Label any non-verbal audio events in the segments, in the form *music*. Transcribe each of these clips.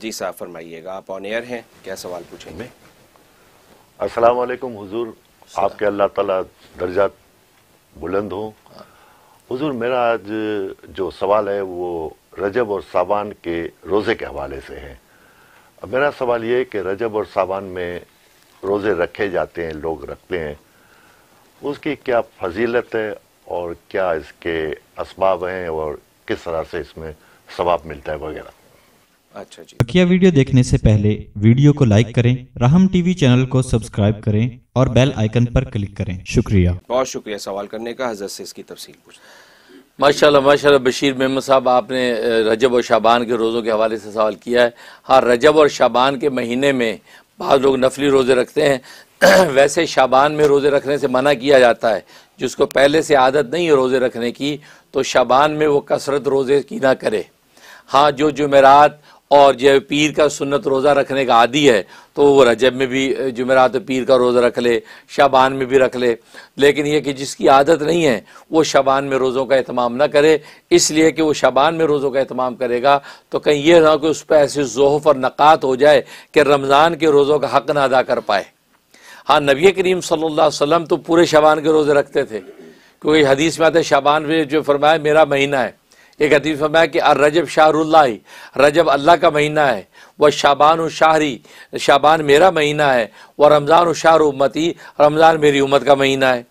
जी साहब फरमाइएगा आप on air हैं क्या सवाल पूछेंगे अस्सलाम वालेकुम हुजूर आपके अल्लाह ताला दर्जा बुलंद हो हुजूर मेरा आज जो सवाल है वो रजब और साबान के रोज़े के हवाले से है अब मेरा सवाल ये है कि रजब और साबान में रोज़े रखे जाते हैं लोग रखते हैं उसकी क्या फजीलत है और क्या इसके इसबाब हैं और किस तरह से इसमें सवाब मिलता है वगैरह अच्छा जी बकिया वीडियो देखने से पहले वीडियो को लाइक करें राहम टीवी चैनल को सब्सक्राइब करें और बेल आइकन पर क्लिक करें शुक्रिया बहुत शुक्रिया सवाल करने का हजरत से इसकी तफसील पूछ माशाल्लाह माशाल्लाह बशीर मेमन साहब आपने रजब और शाबान के रोज़ों के हवाले से सवाल किया है हाँ रजब और शाबान के महीने में बाद लोग नफली रोज़े रखते हैं *clears throat* वैसे शाबान में रोज़े रखने से मना किया जाता है जिसको पहले से आदत नहीं है रोज़े रखने की तो शाबान में वो कसरत रोज़े की ना करे हाँ जो जुमेरात और जो पीर का सुन्नत रोज़ा रखने का आदि है तो वो रजब में भी जुमेरात पीर का रोज़ा रख ले शाबान में भी रख ले लेकिन यह कि जिसकी आदत नहीं है वो शाबान में रोज़ों का अहतमाम ना करे इसलिए कि वो शाबान में रोज़ों का अहतमाम करेगा तो कहीं यह ना कि उस पर ऐसे जोहफ और नक़ात हो जाए कि रमज़ान के रोज़ों का हक़ ना अदा कर पाए हाँ नबी करीम सल्ला वसम तो पूरे शबान के रोज़े रखते थे क्योंकि हदीस में आते शाबान में जो फरमाया मेरा महीना है एक अदीब समय कि अर रजब शाह रजब अल्लाह का महीना है वह शाबान शाहरी शाबान मेरा महीना है वह रमज़ान शाह उम्मती रमज़ान मेरी उम्मत का महीना है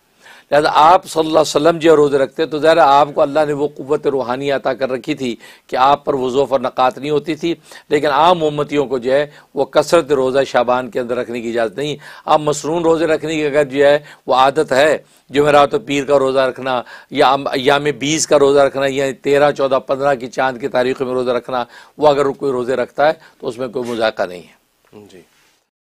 लिहाजा आप सल्ला वसम जो रोज़े रखते तो ज़ाहिर आपको अल्लाह ने वो कुत रूहानी अता कर रखी थी कि आप पर वज़ोफ़ और नक़ात नहीं होती थी लेकिन आम मोमतियों को जो है वह कसरत रोज़ा शाबान के अंदर रखने की इजाज़त नहीं आप मसरून रोज़े रखने की अगर जो है वह आदत है जमेरात तो पीर का रोज़ा रखना या याम बीस का रोज़ा रखना या तेरह चौदह पंद्रह की चांद की तारीख में रोज़ा रखना वो अगर कोई रोज़े रखता है तो उसमें कोई मज़ाक नहीं है जी